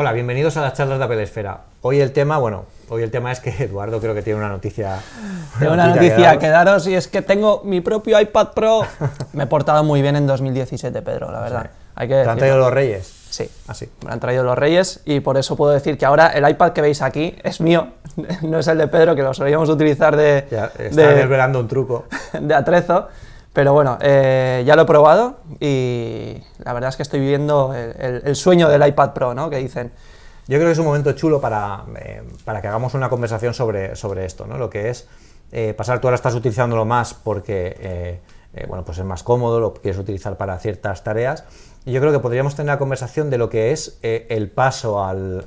Hola, bienvenidos a las charlas de Apelesfera. Esfera. Hoy el tema, bueno, hoy el tema es que Eduardo creo que tiene una noticia. Tiene una noticia, que, daros. y es que tengo mi propio iPad Pro. Me he portado muy bien en 2017, Pedro, la verdad. Hay han traído los Reyes? Sí, así. Ah, me han traído los Reyes y por eso puedo decir que ahora el iPad que veis aquí es mío, no es el de Pedro, que lo solíamos utilizar de. Ya, está de, desvelando un truco. De atrezo. Pero bueno, eh, ya lo he probado y la verdad es que estoy viviendo el, sueño del iPad Pro, ¿no? Que dicen. Yo creo que es un momento chulo para, eh, para que hagamos una conversación sobre, sobre esto, ¿no? Lo que es eh, pasar, tú ahora estás utilizándolo más porque eh, bueno, pues es más cómodo, lo quieres utilizar para ciertas tareas. Y yo creo que podríamos tener la conversación de lo que es eh, el paso al,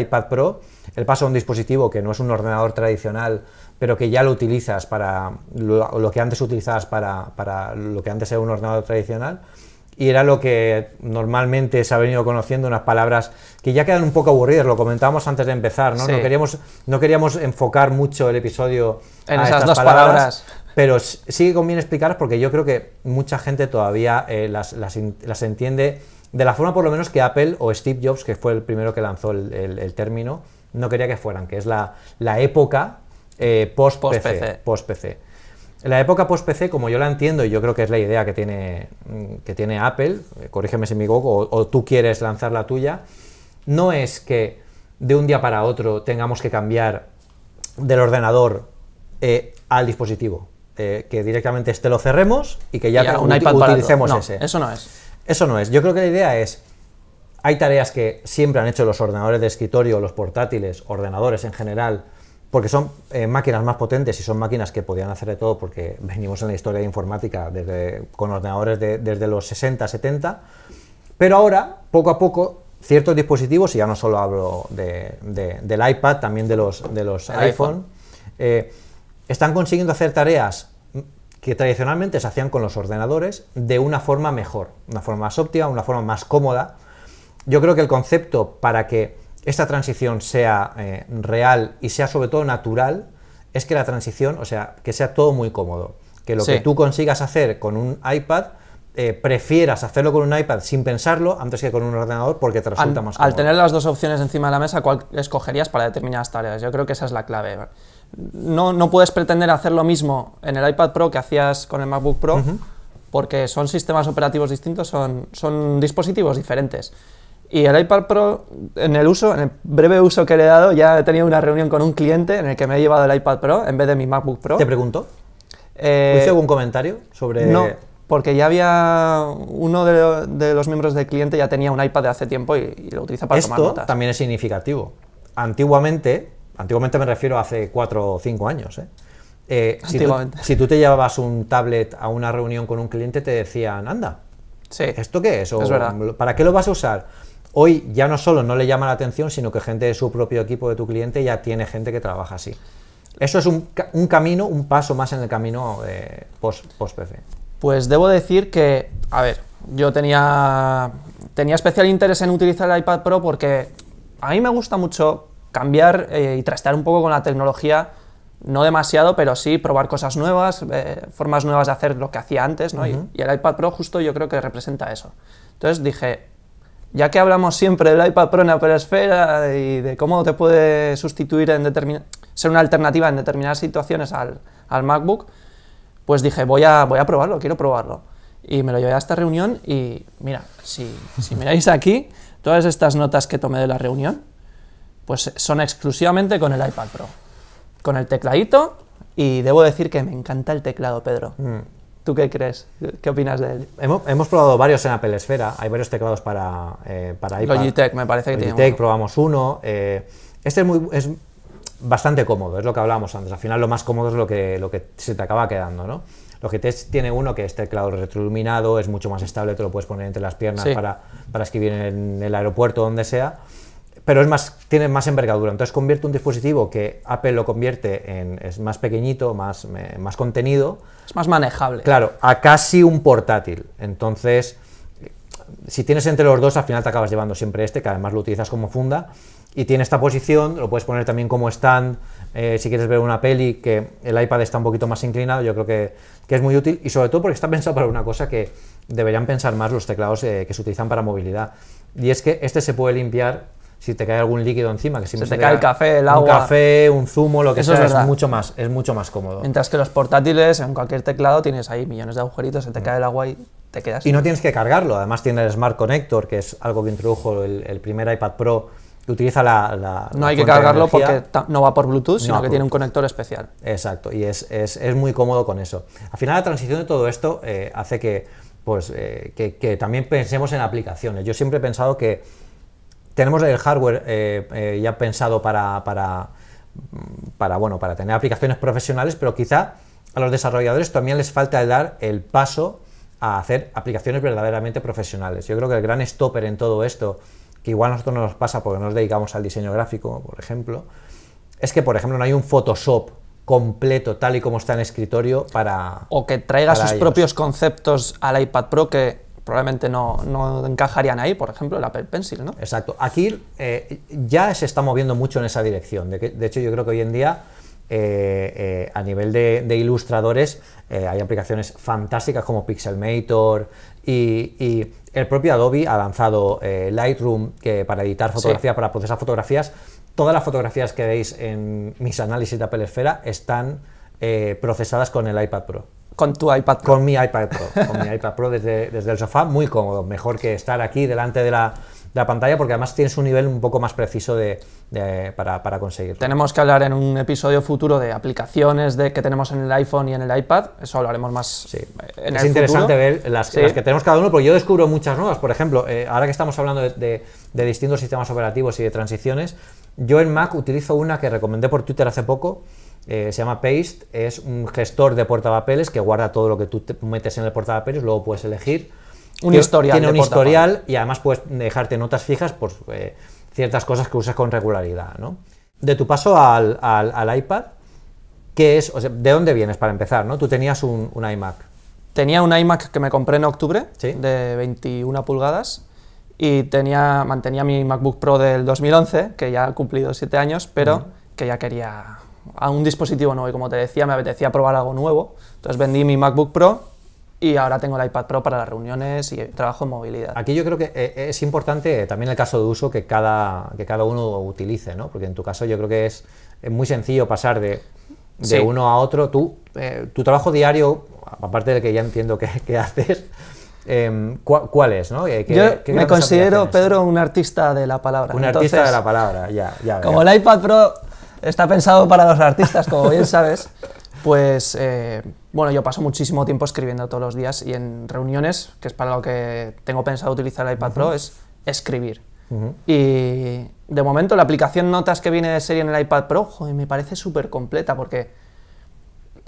iPad Pro, el paso a un dispositivo que no es un ordenador tradicional, pero que ya lo utilizas para lo, que antes utilizabas para, lo que antes era un ordenador tradicional y era lo que normalmente se ha venido conociendo, unas palabras que ya quedan un poco aburridas, lo comentábamos antes de empezar, ¿no? queríamos, no queríamos enfocar mucho el episodio en esas dos palabras, pero sí conviene explicarlas porque yo creo que mucha gente todavía eh, las, entiende de la forma por lo menos que Apple o Steve Jobs, que fue el primero que lanzó el, término, no quería que fueran, que es la, la época eh, post-PC. Post -PC. La época post-PC, como yo la entiendo, y yo creo que es la idea que tiene, mm, que tiene Apple, eh, corrígeme si me equivoco, o, tú quieres lanzar la tuya, no es que de un día para otro tengamos que cambiar del ordenador al dispositivo. Eh, que directamente este lo cerremos y que ya, utilicemos no, ese. Eso no es. Eso no es. Yo creo que la idea es, hay tareas que siempre han hecho los ordenadores de escritorio, los portátiles, ordenadores en general, porque son eh, máquinas más potentes y son máquinas que podían hacer de todo porque venimos en la historia de informática desde, con ordenadores desde los 60, 70, pero ahora, poco a poco, ciertos dispositivos, y ya no solo hablo del iPad, también de los, de los iPhone, eh, están consiguiendo hacer tareas que tradicionalmente se hacían con los ordenadores de una forma mejor, una forma más óptima, una forma más cómoda. Yo creo que el concepto para que esta transición sea eh, real y sea sobre todo natural es que la transición, o sea, que sea todo muy cómodo, que lo que tú consigas hacer con un iPad eh, prefieras hacerlo con un iPad sin pensarlo antes que con un ordenador porque te resulta más cómodo. Al tener las dos opciones encima de la mesa, ¿cuál escogerías para determinadas tareas? Yo creo que esa es la clave no, puedes pretender hacer lo mismo en el iPad Pro que hacías con el MacBook Pro, porque son sistemas operativos distintos, son, son dispositivos diferentes. Y el iPad Pro, en el uso, en el breve uso que le he dado, ya he tenido una reunión con un cliente en el que me he llevado el iPad Pro en vez de mi MacBook Pro. ¿Te pregunto? Eh, ¿Hice algún comentario sobre.? No, porque ya había. Uno de, los miembros del cliente ya tenía un iPad de hace tiempo y, lo utiliza para Esto tomar notas. también es significativo. Antiguamente, Antiguamente me refiero a hace cuatro o cinco años. ¿eh? Eh, si, tú, te llevabas un tablet a una reunión con un cliente, te decían, anda, sí, ¿esto qué es? ¿Para qué lo vas a usar? Hoy ya no solo no le llama la atención, sino que gente de su propio equipo de tu cliente ya tiene gente que trabaja así. Eso es un, camino, un paso más en el camino eh, post-PF. pues debo decir que, a ver, yo tenía, tenía especial interés en utilizar el iPad Pro porque a mí me gusta mucho cambiar eh, y trastear un poco con la tecnología, no demasiado, pero sí probar cosas nuevas, eh, formas nuevas de hacer lo que hacía antes, y, el iPad Pro justo yo creo que representa eso. Entonces dije, ya que hablamos siempre del iPad Pro en la peresfera y de cómo te puede sustituir en ser una alternativa en determinadas situaciones al, al MacBook, pues dije, voy a, voy a probarlo, quiero probarlo. Y me lo llevé a esta reunión y mira, si, si miráis aquí, todas estas notas que tomé de la reunión, pues son exclusivamente con el iPad Pro. Con el tecladito y debo decir que me encanta el teclado, Pedro. Mm. ¿Tú qué crees? ¿Qué opinas de él? Hemos, probado varios en Apple Esfera. Hay varios teclados para, eh, para iPad. Logitech, me parece que tiene probamos uno. Eh, este es, bastante cómodo, es lo que hablábamos antes. Al final lo más cómodo es lo que, se te acaba quedando, ¿no? Logitech tiene uno que es teclado retroiluminado, es mucho más estable, te lo puedes poner entre las piernas para, para escribir en el aeropuerto, o donde sea pero es más, tiene más envergadura. Entonces convierte un dispositivo que Apple lo convierte en es más pequeñito, más, eh, más contenido. Es más manejable. Claro, a casi un portátil. Entonces, si tienes entre los dos, al final te acabas llevando siempre este, que además lo utilizas como funda. Y tiene esta posición, lo puedes poner también como stand, eh, si quieres ver una peli, que el iPad está un poquito más inclinado, yo creo que, es muy útil. Y sobre todo porque está pensado para una cosa que deberían pensar más los teclados eh, que se utilizan para movilidad. Y es que este se puede limpiar si te cae algún líquido encima, que si se te, cae el café, el agua. Un café, un zumo, lo que sea, es, mucho más, es mucho más cómodo. Mientras que los portátiles, en cualquier teclado, tienes ahí millones de agujeritos, se te mm. cae el agua y te quedas. Y no tienes que cargarlo, además tiene el Smart Connector, que es algo que introdujo el, primer iPad Pro que utiliza la. no hay que cargarlo porque no va por Bluetooth, sino que tiene un conector especial. Exacto, y es, muy cómodo con eso. Al final, la transición de todo esto eh, hace que, pues, eh, que también pensemos en aplicaciones. Yo siempre he pensado que tenemos el hardware eh, eh, ya pensado para, bueno, para tener aplicaciones profesionales, pero quizá a los desarrolladores también les falta dar el paso a hacer aplicaciones verdaderamente profesionales. Yo creo que el gran stopper en todo esto, que igual a nosotros nos pasa porque nos dedicamos al diseño gráfico, por ejemplo, es que, por ejemplo, no hay un Photoshop completo, tal y como está en escritorio, para... O que traiga sus propios conceptos al iPad Pro que probablemente no, no, encajarían ahí, por ejemplo, el Apple Pencil, ¿no? Exacto. Aquí eh, ya se está moviendo mucho en esa dirección. De, hecho, yo creo que hoy en día, eh, eh, a nivel de, ilustradores, hay aplicaciones fantásticas como Pixelmator y, y el propio Adobe ha lanzado Lightroom que para editar fotografías, para procesar fotografías. Todas las fotografías que veis en mis análisis de Apple Esfera están procesadas con el iPad Pro. Con tu iPad Pro. Con mi iPad Pro. Con mi iPad Pro desde, el sofá, muy cómodo. Mejor que estar aquí delante de la, pantalla porque además tienes un nivel un poco más preciso para, para, conseguirlo. Tenemos que hablar en un episodio futuro de aplicaciones de, que tenemos en el iPhone y en el iPad, eso hablaremos más sí. en es el interesante futuro. ver las, ver las, que tenemos cada uno, porque yo descubro muchas nuevas. Por ejemplo, eh, ahora que estamos hablando de distintos sistemas operativos y de transiciones, yo en Mac utilizo una que recomendé por Twitter hace poco, eh, se llama Paste, es un gestor de portapapeles que guarda todo lo que tú te metes en el portapapeles, luego puedes elegir. Un Tiene, historial. Tiene un historial y además puedes dejarte notas fijas por eh, ciertas cosas que usas con regularidad. ¿no? De tu paso al, iPad, ¿qué es? ¿De dónde vienes para empezar? ¿no? Tú tenías un, iMac. Tenía un iMac que me compré en octubre, de 21 pulgadas, y tenía, mantenía mi MacBook Pro del 2011, que ya ha cumplido 7 años, pero que ya quería a un dispositivo nuevo y como te decía, me apetecía probar algo nuevo. Entonces vendí mi MacBook Pro y ahora tengo el iPad Pro para las reuniones y trabajo en movilidad. Aquí yo creo que eh, eh, es importante también el caso de uso que cada, que cada uno utilice, Porque en tu caso yo creo que es, muy sencillo pasar de, de uno a otro. Tú, eh, tu trabajo diario, aparte de que ya entiendo que, haces, em, ¿cuál, es? ¿no? yo me considero, Pedro, un artista de la palabra. Un artista de la palabra, ya. como el iPad Pro está pensado para los artistas, como bien sabes. Pues eh, bueno, yo paso muchísimo tiempo escribiendo todos los días y en reuniones, que es para lo que tengo pensado utilizar el iPad Pro, es escribir. Y de momento la aplicación Notas que viene de serie en el iPad Pro, joder, me parece súper completa porque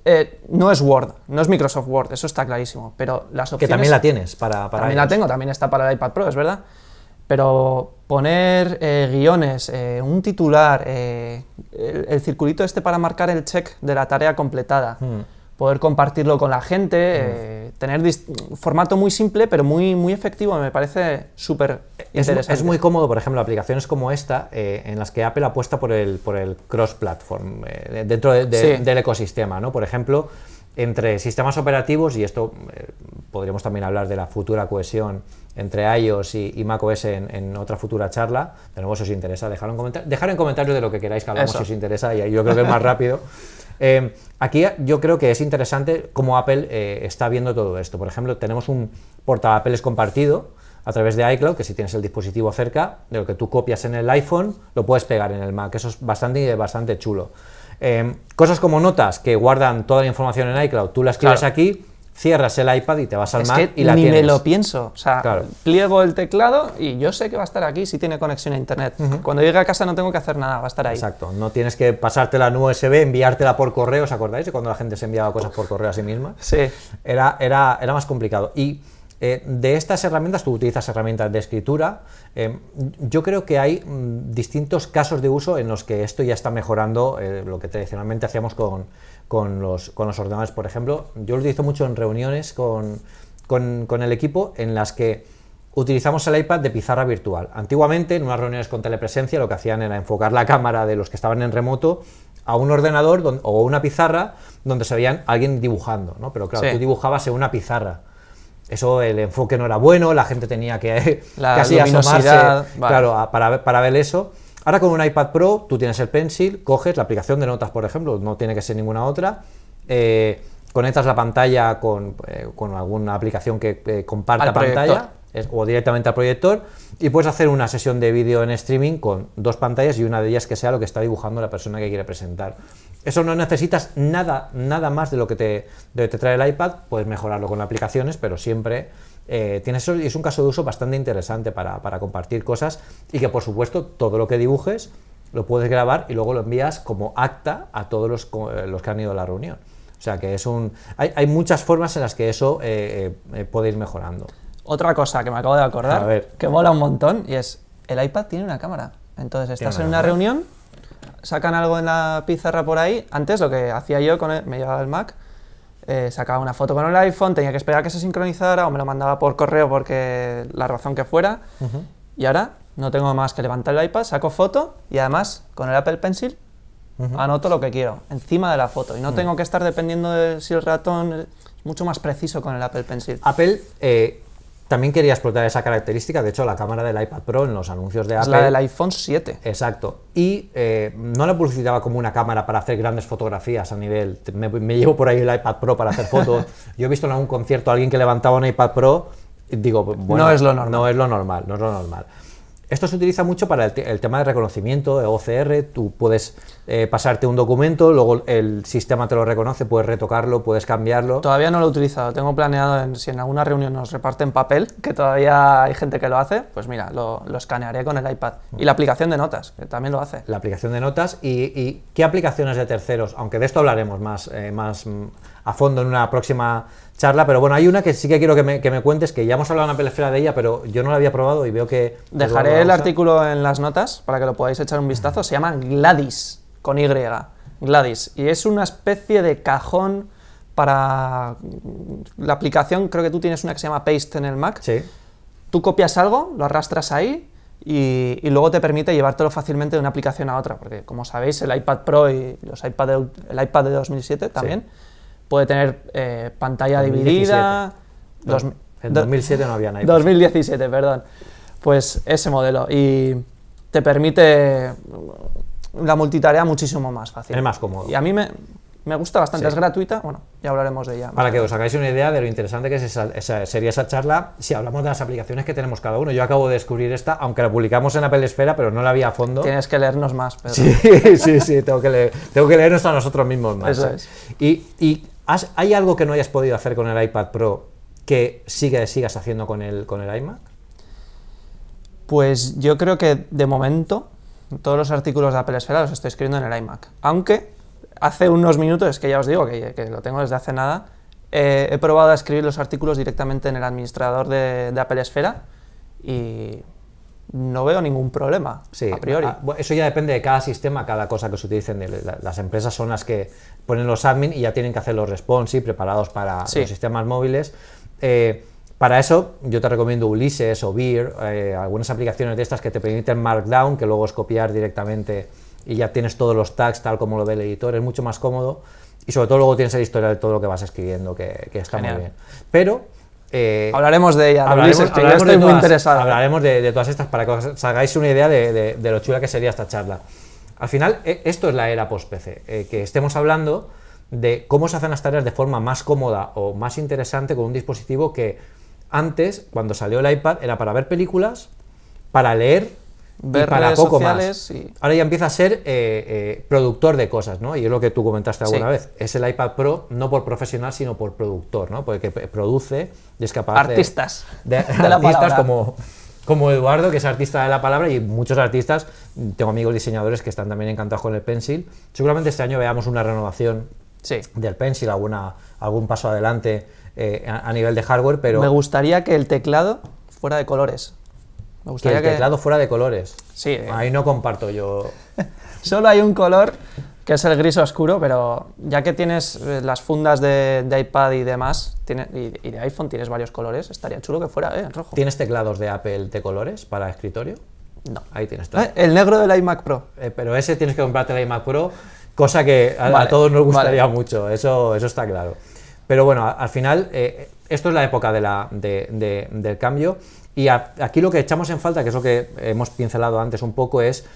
eh, no es Word, no es Microsoft Word, eso está clarísimo, pero las opciones... Que también la tienes para... para también la tengo, también está para el iPad Pro, es verdad pero poner eh, guiones, eh, un titular, eh, el, circulito este para marcar el check de la tarea completada, hmm. poder compartirlo con la gente, hmm. tener formato muy simple pero muy, muy efectivo, me parece súper interesante. Es, muy cómodo, por ejemplo, aplicaciones como esta, en las que Apple apuesta por el, por el cross-platform, dentro del ecosistema, ¿no? Por ejemplo, entre sistemas operativos, y esto podríamos también hablar de la futura cohesión, entre iOS y, y macOS en, otra futura charla. De nuevo, si os interesa, dejar, un comentario dejar en comentarios de lo que queráis que hablamos si os interesa, y yo creo que es más rápido. Eh, aquí yo creo que es interesante cómo Apple eh, está viendo todo esto. Por ejemplo, tenemos un portapapeles compartido a través de iCloud, que si tienes el dispositivo cerca, de lo que tú copias en el iPhone, lo puedes pegar en el Mac. Eso es bastante, bastante chulo. Eh, cosas como notas que guardan toda la información en iCloud, tú las escribes aquí cierras el iPad y te vas al Mac y la ni me lo pienso. O sea, pliego el teclado y yo sé que va a estar aquí si tiene conexión a internet. Cuando llegue a casa no tengo que hacer nada, va a estar ahí. Exacto, no tienes que pasártela en USB, enviártela por correo, ¿os acordáis? De cuando la gente se enviaba cosas por correo a sí misma. Sí. Era, era, era más complicado. Y eh, de estas herramientas, tú utilizas herramientas de escritura, eh, yo creo que hay mm, distintos casos de uso en los que esto ya está mejorando eh, lo que tradicionalmente hacíamos con, con los, con los ordenadores, por ejemplo. Yo lo utilizo mucho en reuniones con, con, con el equipo en las que utilizamos el iPad de pizarra virtual. Antiguamente, en unas reuniones con telepresencia, lo que hacían era enfocar la cámara de los que estaban en remoto a un ordenador o una pizarra donde se veían alguien dibujando, ¿no? Pero claro, tú dibujabas en una pizarra. Eso, el enfoque no era bueno, la gente tenía que casi asomarse claro, para, para ver eso. Ahora con un iPad Pro tú tienes el Pencil, coges la aplicación de notas, por ejemplo, no tiene que ser ninguna otra, eh, conectas la pantalla con, eh, alguna aplicación que eh, comparta pantalla o directamente al proyector y puedes hacer una sesión de vídeo en streaming con dos pantallas y una de ellas que sea lo que está dibujando la persona que quiere presentar. Eso no necesitas nada, nada más de lo que te, te trae el iPad, puedes mejorarlo con aplicaciones, pero siempre eh, es un caso de uso bastante interesante para, compartir cosas y que por supuesto todo lo que dibujes lo puedes grabar y luego lo envías como acta a todos los, eh, que han ido a la reunión. O sea que Hay, muchas formas en las que eso eh, puede ir mejorando. Otra cosa que me acabo de acordar, que mola un montón, y es: el iPad tiene una cámara. Entonces estás en una reunión, sacan algo en la pizarra por ahí. Antes lo que hacía yo con me llevaba el Mac eh, sacaba una foto con el iPhone, tenía que esperar a que se sincronizara o me lo mandaba por correo porque la razón que fuera. Y ahora no tengo más que levantar el iPad, saco foto y además con el Apple Pencil anoto lo que quiero encima de la foto. Y no mm. tengo que estar dependiendo de si el ratón es mucho más preciso con el Apple Pencil. Apple eh, también quería explotar esa característica, de hecho la cámara del iPad Pro en los anuncios de Apple... Es la del iPhone 7. Exacto. Y eh, no la publicitaba como una cámara para hacer grandes fotografías a nivel... Me, llevo por ahí el iPad Pro para hacer fotos. Yo he visto en algún concierto a alguien que levantaba un iPad Pro y digo, bueno... No es lo normal. No es lo normal, no es lo normal. Esto se utiliza mucho para el, tema de reconocimiento, de OCR. Tú puedes eh, pasarte un documento, luego el sistema te lo reconoce, puedes retocarlo, puedes cambiarlo. Todavía no lo he utilizado. Tengo planeado, si en alguna reunión nos reparten papel, que todavía hay gente que lo hace, pues mira, lo, lo escanearé con el iPad. Y la aplicación de notas, que también lo hace. La aplicación de notas y, qué aplicaciones de terceros, aunque de esto hablaremos más, eh, más mm, a fondo en una próxima charla, pero bueno, hay una que sí que quiero que me, que me cuentes, que ya hemos hablado en la de ella, pero yo no la había probado y veo que... Pues Dejaré el artículo en las notas para que lo podáis echar un vistazo, se llama Gladys, con Y, Gladys, y es una especie de cajón para la aplicación, creo que tú tienes una que se llama Paste en el Mac. Sí. Tú copias algo, lo arrastras ahí y, luego te permite llevártelo fácilmente de una aplicación a otra, porque como sabéis, el iPad Pro y los iPad el iPad de 2007 también puede tener eh, pantalla dividida. en 2007 no había nadie. 2017, perdón. Pues ese modelo. Y te permite la multitarea muchísimo más fácil. Es más cómodo. Y a mí me, me gusta bastante, es gratuita, bueno, ya hablaremos de ella. Para que os hagáis una idea de lo interesante que sería esa charla si hablamos de las aplicaciones que tenemos cada uno. Yo acabo de descubrir esta, aunque la publicamos en Apple Esfera, pero no la había a fondo. Tienes que leernos más, Sí, sí, sí, tengo que, tengo leernos a nosotros mismos más. Eso es. y ¿Hay algo que no hayas podido hacer con el iPad Pro que sigue, sigas haciendo con el, con el iMac? Pues yo creo que de momento todos los artículos de Apple Esfera los estoy escribiendo en el iMac. Aunque hace unos minutos, es que ya os digo que, lo tengo desde hace nada, eh, he probado a escribir los artículos directamente en el administrador de Apple Esfera y no veo ningún problema sí, a priori. Ah, eso ya depende de cada sistema, cada cosa que se utilicen. Las empresas son las que ponen los admin y ya tienen que hacer los y preparados para los sistemas móviles. Eh, para eso yo te recomiendo Ulises o Beer, eh, algunas aplicaciones de estas que te permiten Markdown, que luego es copiar directamente y ya tienes todos los tags tal como lo ve el editor, es mucho más cómodo y sobre todo luego tienes el historial de todo lo que vas escribiendo, que, está muy bien. Pero eh, hablaremos de ella, hablaremos, de todas, estas para que os hagáis una idea de, lo chula que sería esta charla. Al final, e, esto es la era post-PC, eh, que estemos hablando de cómo se hacen las tareas de forma más cómoda o más interesante con un dispositivo que antes, cuando salió el iPad, era para ver películas, para leer para poco más. Ahora ya empieza a ser eh, eh, productor de cosas, ¿no? Y es lo que tú comentaste alguna vez. Es el iPad Pro no por profesional, sino por productor, ¿no? Porque produce y es capaz artistas. de... de, artistas como como Eduardo, que es artista de la palabra, y muchos artistas, tengo amigos diseñadores que están también encantados con el Pencil. Seguramente este año veamos una renovación del Pencil, alguna, algún paso adelante eh, a, a, nivel de hardware, pero... Me gustaría que el teclado fuera de colores. Me gustaría que el teclado fuera de colores. Sí. Ahí no comparto yo. Solo hay un color que es el gris oscuro, pero ya que tienes eh, las fundas de, iPad y demás, y, de iPhone tienes varios colores, estaría chulo que fuera eh, rojo. ¿Tienes teclados de Apple de colores para escritorio? No. Ahí tienes ah, El negro del iMac Pro. Eh, pero ese tienes que comprarte el iMac Pro, cosa que a, todos nos gustaría mucho, eso, eso está claro. Pero bueno, al final, esto es la época de la, del cambio y aquí lo que echamos en falta, que es lo que hemos pincelado antes un poco, es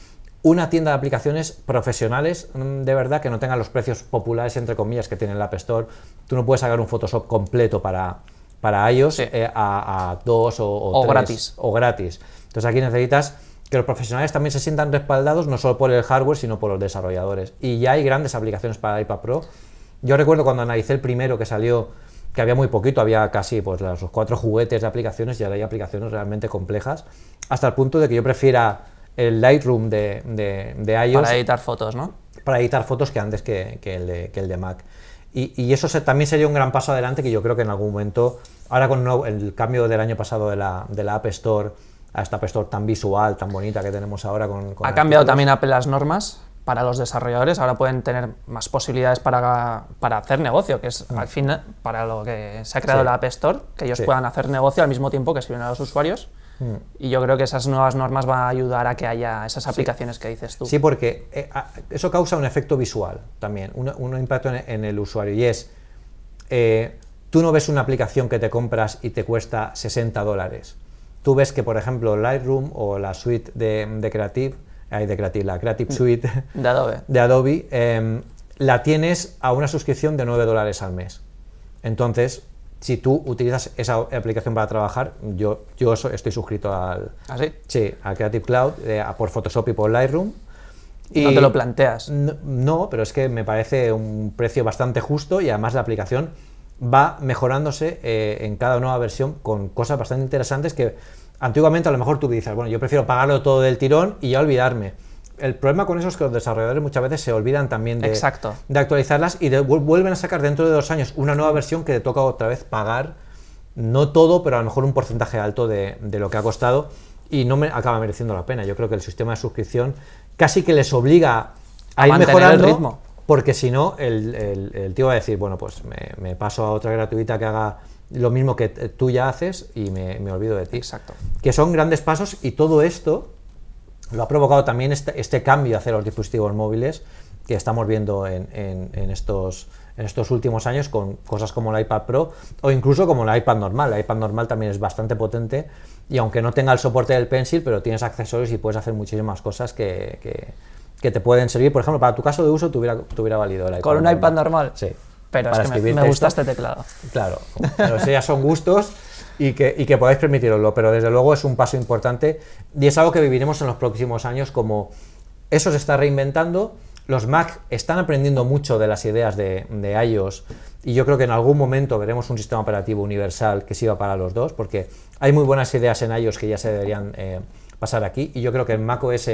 una tienda de aplicaciones profesionales mm, de verdad que no tengan los precios populares, entre comillas, que tiene el App Store. Tú no puedes sacar un Photoshop completo para, para iOS eh, a, dos o, o gratis. O gratis. Entonces aquí necesitas que los profesionales también se sientan respaldados no solo por el hardware, sino por los desarrolladores. Y ya hay grandes aplicaciones para iPad Pro. Yo recuerdo cuando analicé el primero que salió que había muy poquito, había casi pues, los cuatro juguetes de aplicaciones y ahora hay aplicaciones realmente complejas, hasta el punto de que yo prefiera el Lightroom de, de, de iOS. Para editar fotos, ¿no? Para editar fotos que antes que, que, el, de, Mac. Y, y eso se, también sería un gran paso adelante que yo creo que en algún momento, ahora con el cambio del año pasado de la, de la App Store a esta App Store tan visual, tan bonita que tenemos ahora con... ¿Ha cambiado también Apple las normas? para los desarrolladores ahora pueden tener más posibilidades para, para hacer negocio, que es mm. al fin para lo que se ha creado la App Store, que ellos puedan hacer negocio al mismo tiempo que sirven a los usuarios. Mm. Y yo creo que esas nuevas normas van a ayudar a que haya esas aplicaciones que dices tú. Sí, porque eh, eso causa un efecto visual también, un, impacto en, el usuario. Y es, eh, tú no ves una aplicación que te compras y te cuesta 60 dólares. Tú ves que, por ejemplo, Lightroom o la suite de, de Creative hay de Creative, la Creative mm. Suite de Adobe, de Adobe em, la tienes a una suscripción de 9 dólares al mes. Entonces, si tú utilizas esa aplicación para trabajar, yo, yo estoy suscrito al ¿Ah, sí? a Creative Cloud, eh, por Photoshop y por Lightroom. Y no te lo planteas. No, pero es que me parece un precio bastante justo y además la aplicación va mejorándose eh, en cada nueva versión con cosas bastante interesantes que Antiguamente a lo mejor tú dices, bueno, yo prefiero pagarlo todo del tirón y ya olvidarme. El problema con eso es que los desarrolladores muchas veces se olvidan también de, de actualizarlas y vuelven a sacar dentro de dos años una nueva versión que te toca otra vez pagar, no todo, pero a lo mejor un porcentaje alto de, lo que ha costado y no me, acaba mereciendo la pena. Yo creo que el sistema de suscripción casi que les obliga a, ir mejorando el ritmo. porque si no, el, tío va a decir, bueno, pues me paso a otra gratuita que haga lo mismo que eh, tú ya haces y me, olvido de ti. Exacto. Que son grandes pasos y todo esto lo ha provocado también este, este cambio hacia los dispositivos móviles que estamos viendo en, estos, en estos últimos años con cosas como el iPad Pro o incluso como el iPad normal. el iPad normal también es bastante potente y aunque no tenga el soporte del Pencil, pero tienes accesorios y puedes hacer muchísimas cosas que, te pueden servir. Por ejemplo, para tu caso de uso tuviera, tuviera valido el iPad. Con un iPad normal. Sí pero es que me, gusta este teclado. Claro, pero ya son gustos y que, y que podáis permitiroslo, pero desde luego es un paso importante y es algo que viviremos en los próximos años como eso se está reinventando, los Mac están aprendiendo mucho de las ideas de, iOS y yo creo que en algún momento veremos un sistema operativo universal que sirva para los dos, porque hay muy buenas ideas en iOS que ya se deberían eh, pasar aquí y yo creo que en macOS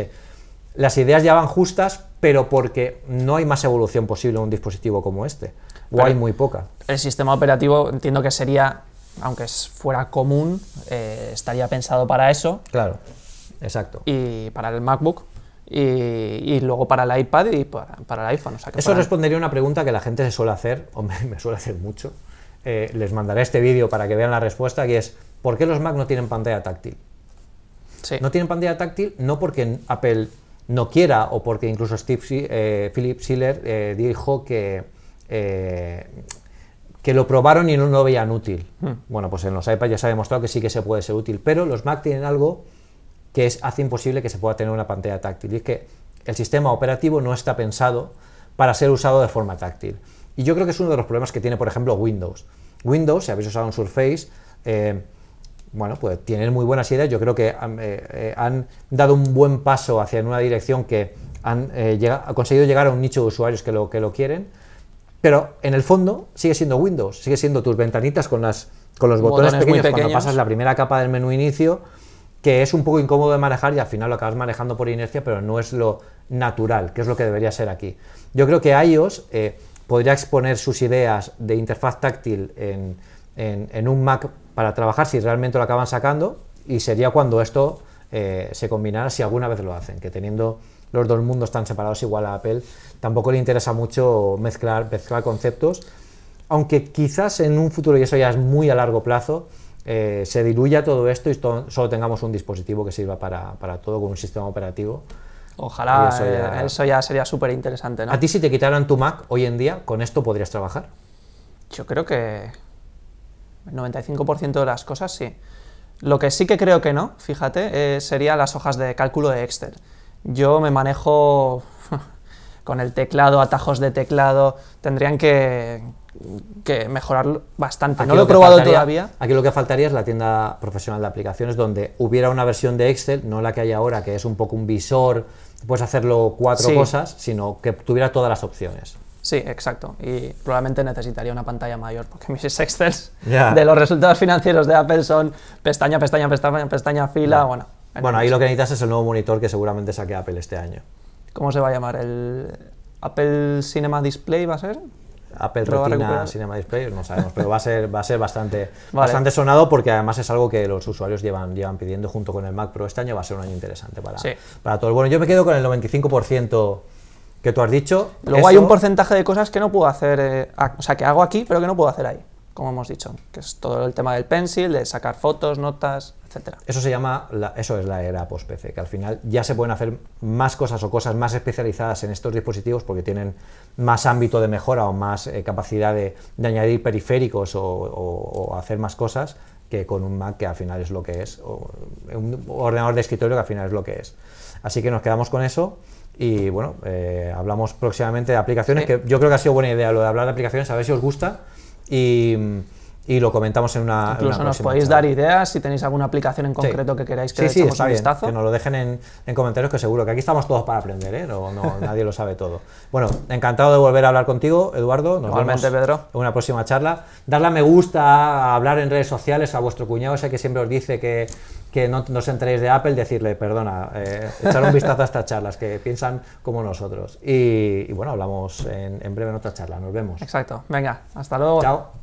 las ideas ya van justas, pero porque no hay más evolución posible en un dispositivo como este o hay muy poca El sistema operativo entiendo que sería, aunque fuera común, eh, estaría pensado para eso. Claro, exacto. Y para el MacBook. Y, luego para el iPad y para, el iPhone. eso respondería una pregunta que la gente se suele hacer, o me, suele hacer mucho. Eh, les mandaré este vídeo para que vean la respuesta, que es, ¿por qué los Mac no tienen pantalla táctil? Sí. No tienen pantalla táctil no porque Apple no quiera o porque incluso Steve eh, Philip Schiller eh, dijo que eh, que lo probaron y no lo veían útil. Hmm. Bueno, pues en los iPads ya se ha demostrado que sí que se puede ser útil, pero los Mac tienen algo que es, hace imposible que se pueda tener una pantalla táctil, y es que el sistema operativo no está pensado para ser usado de forma táctil. Y yo creo que es uno de los problemas que tiene, por ejemplo, Windows. Windows, si habéis usado un Surface, eh, bueno, pues tienen muy buenas ideas. Yo creo que eh, han dado un buen paso hacia una dirección que han ha conseguido llegar a un nicho de usuarios que lo, que lo quieren, pero en el fondo sigue siendo Windows, sigue siendo tus ventanitas con, las, con los botones, pequeños, cuando pasas la primera capa del menú inicio, que es un poco incómodo de manejar y al final lo acabas manejando por inercia, pero no es lo natural, que es lo que debería ser aquí. Yo creo que iOS eh, podría exponer sus ideas de interfaz táctil en, un Mac para trabajar si realmente lo acaban sacando y sería cuando esto eh, se combinara, si alguna vez lo hacen, que teniendo los dos mundos están separados igual a Apple, tampoco le interesa mucho mezclar, conceptos, aunque quizás en un futuro, y eso ya es muy a largo plazo, eh, se diluya todo esto y solo tengamos un dispositivo que sirva para, todo con un sistema operativo. Ojalá, eh, eso ya... sería súper interesante. ¿A ti si te quitaran tu Mac hoy en día, con esto podrías trabajar? Yo creo que el 95% de las cosas sí. Lo que sí que creo que no, fíjate, eh, serían las hojas de cálculo de Excel. Yo me manejo con el teclado, atajos de teclado, tendrían que, que mejorar bastante. no lo, he probado todavía. Aquí lo que faltaría es la tienda profesional de aplicaciones donde hubiera una versión de Excel, no la que hay ahora, que es un poco un visor, puedes hacerlo cuatro cosas, sino que tuviera todas las opciones. Sí, exacto. Y probablemente necesitaría una pantalla mayor, porque mis Excels de los resultados financieros de Apple son pestaña, pestaña, pestaña, pestaña, fila, bueno, bueno, ahí lo que necesitas es el nuevo monitor que seguramente saque Apple este año. ¿Cómo se va a llamar? ¿El Apple Cinema Display va a ser? Apple Retina Cinema Display, no sabemos, pero va a ser, bastante, sonado porque además es algo que los usuarios llevan, pidiendo junto con el Mac Pro. Este año va a ser un año interesante para, para todos. Bueno, yo me quedo con el 95% que tú has dicho. Luego hay un porcentaje de cosas que no puedo hacer, eh, o sea, que hago aquí, pero que no puedo hacer ahí como hemos dicho, que es todo el tema del pencil, de sacar fotos, notas, etc. Eso se llama, eso es la era post-PC, que al final ya se pueden hacer más cosas o cosas más especializadas en estos dispositivos porque tienen más ámbito de mejora o más eh, capacidad de, añadir periféricos o, hacer más cosas que con un Mac que al final es lo que es, o un ordenador de escritorio que al final es lo que es. Así que nos quedamos con eso y bueno, eh, hablamos próximamente de aplicaciones, que yo creo que ha sido buena idea lo de hablar de aplicaciones, a ver si os gusta y em, y lo comentamos en una. Incluso incluso nos podéis dar ideas si tenéis alguna aplicación en concreto que queráis que sí, le sí, echemos un vistazo. Que nos lo dejen en, comentarios, que seguro que aquí estamos todos para aprender, ¿eh? no, nadie lo sabe todo. Bueno, encantado de volver a hablar contigo, Eduardo. Nos vemos Pedro. en una próxima charla. Darle a me gusta, a hablar en redes sociales a vuestro cuñado, ese que siempre os dice que, que no, os enteréis de Apple, decirle, perdona, eh, echar un vistazo a estas charlas, que piensan como nosotros. Y, bueno, hablamos en, en breve en otra charla. Nos vemos. Exacto. Venga, hasta luego. Chao.